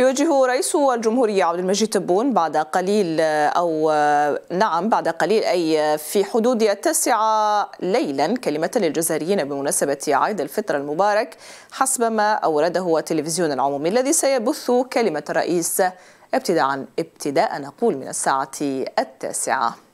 يوجه رئيس الجمهورية عبد المجيد تبون بعد قليل أو نعم بعد قليل أي في حدود التاسعة ليلا كلمة للجزائريين بمناسبة عيد الفطر المبارك حسب ما أورده التلفزيون العمومي الذي سيبث كلمة الرئيس ابتداء ابتداء نقول من الساعة التاسعة